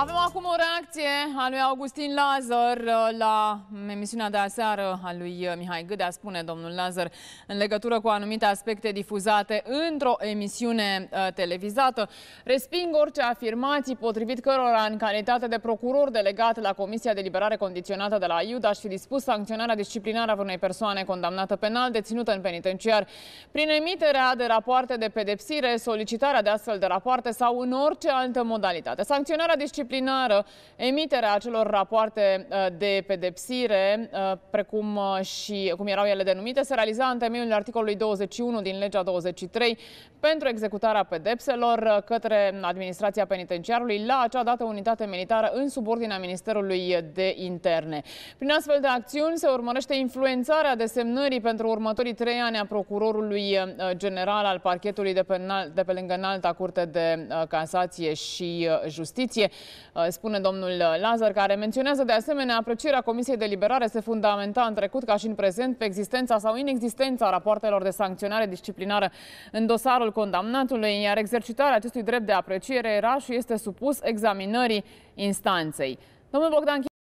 Avem acum o reacție a lui Augustin Lazar uh, la emisiunea de aseară a lui uh, Mihai Gâdea, spune domnul Lazar, în legătură cu anumite aspecte difuzate într-o emisiune uh, televizată. Resping orice afirmații potrivit cărora, în calitate de procuror delegat la Comisia de Liberare Condiționată de la IUD, aș fi dispus sancționarea disciplinară a unei persoane condamnată penal deținută în penitenciar prin emiterea de rapoarte de pedepsire, solicitarea de astfel de rapoarte sau în orice altă modalitate. Sancționarea disciplinară disciplinară, emiterea acelor rapoarte uh, de pedepsire, uh, precum uh, și cum erau ele denumite, se realiza în temeiul articolului 21 din legea 23 pentru executarea pedepselor către administrația penitenciarului, la acea dată unitate militară în subordinea Ministerului de Interne. Prin astfel de acțiuni se urmărește influențarea desemnării pentru următorii trei ani a procurorului general al parchetului de, pe de pe lângă înalta curte de casație și justiție. Uh, spune domnul uh, Lazar, care menționează de asemenea aprecierea Comisiei de Liberare se fundamenta în trecut ca și în prezent pe existența sau inexistența rapoartelor de sancționare disciplinară în dosarul condamnatului, iar exercitarea acestui drept de apreciere era și este supus examinării instanței. Domnul Bogdan